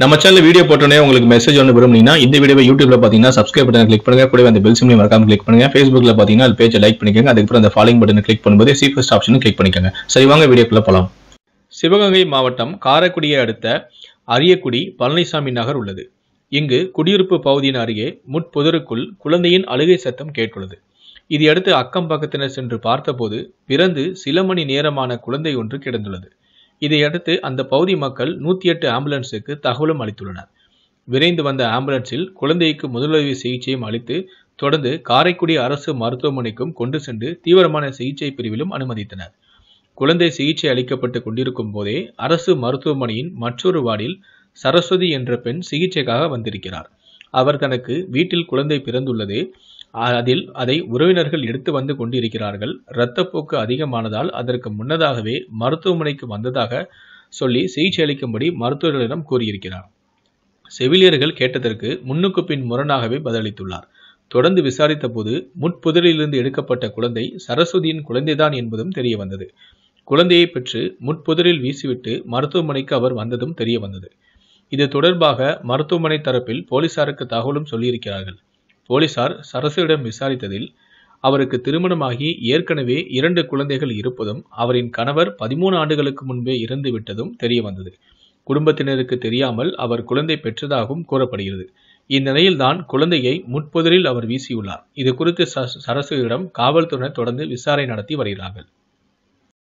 நம்ம channel video போட்டோன்னே உங்களுக்கு மெசேஜ் ஒன்று விரும்புனீங்கன்னா இந்த வீடியோ யூடியூப்ல பார்த்தீங்கன்னா சப்ஸ்கிரைப் பட்டன் கிளிக் பண்ணுங்க கூட அந்த பெல் சிம்லையும் மறக்காம கிளிக் பண்ணுங்க ஃபேஸ்புக்ல பார்த்தீங்கன்னா அது பேஜை லைக் பண்ணிக்கோங்க அதுக்கப்புறம் அந்த ஃபாலோயிங் பட்டன் கிளிக் பண்ணும்போது சி ஃபர்ஸ்ட் ஆப்ஷன் கிளிக் பண்ணிக்கோங்க சரி வாங்க வீடியோக்குள்ள போகலாம் சிவகங்கை மாவட்டம் காரைக்குடியை அடுத்த அரியக்குடி பழனிசாமி நகர் உள்ளது இங்கு குடியிருப்பு பகுதியின் அருகே முட்பொதருக்குள் குழந்தையின் அழுகை சத்தம் கேட்டுள்ளது இதையடுத்து அக்கம் பக்கத்தினர் சென்று பார்த்தபோது பிறந்து சில மணி நேரமான குழந்தை ஒன்று கிடந்துள்ளது இதையடுத்து அந்த பகுதி மக்கள் நூற்றி எட்டு ஆம்புலன்ஸுக்கு தகவலும் அளித்துள்ளனர் விரைந்து வந்த ஆம்புலன்ஸில் குழந்தைக்கு முதலுதவி சிகிச்சையும் அளித்து தொடர்ந்து காரைக்குடி அரசு மருத்துவமனைக்கும் கொண்டு சென்று தீவிரமான சிகிச்சை பிரிவிலும் அனுமதித்தனர் குழந்தை சிகிச்சை அளிக்கப்பட்டு கொண்டிருக்கும் போதே அரசு மருத்துவமனையின் மற்றொரு வார்டில் சரஸ்வதி என்ற பெண் சிகிச்சைக்காக வந்திருக்கிறார் அவர் தனக்கு வீட்டில் குழந்தை பிறந்துள்ளது அதில் அதை உறவினர்கள் எடுத்து வந்து கொண்டிருக்கிறார்கள் இரத்தப்போக்கு அதிகமானதால் அதற்கு முன்னதாகவே மருத்துவமனைக்கு வந்ததாக சொல்லி சிகிச்சை அளிக்கும்படி மருத்துவர்களிடம் கூறியிருக்கிறார் செவிலியர்கள் கேட்டதற்கு முன்னுக்கு பின் முரணாகவே பதிலளித்துள்ளார் தொடர்ந்து விசாரித்த போது முட்புதலிலிருந்து எடுக்கப்பட்ட குழந்தை சரஸ்வதியின் குழந்தைதான் என்பதும் தெரிய வந்தது குழந்தையை பெற்று முட்புதலில் வீசிவிட்டு மருத்துவமனைக்கு அவர் வந்ததும் தெரிய வந்தது இது தொடர்பாக மருத்துவமனை தரப்பில் போலீசாருக்கு தகவலும் சொல்லியிருக்கிறார்கள் போலீசார் சரசுவிடம் விசாரித்ததில் அவருக்கு திருமணமாகி ஏற்கனவே இரண்டு குழந்தைகள் இருப்பதும் அவரின் கணவர் பதிமூணு ஆண்டுகளுக்கு முன்பே இறந்து விட்டதும் தெரிய வந்தது குடும்பத்தினருக்கு தெரியாமல் அவர் குழந்தை பெற்றதாகவும் கூறப்படுகிறது இந்நிலையில்தான் குழந்தையை முட்புதரில் அவர் வீசியுள்ளார் இது குறித்து சரசுவிடம் காவல்துறையினர் தொடர்ந்து விசாரணை நடத்தி வருகிறார்கள்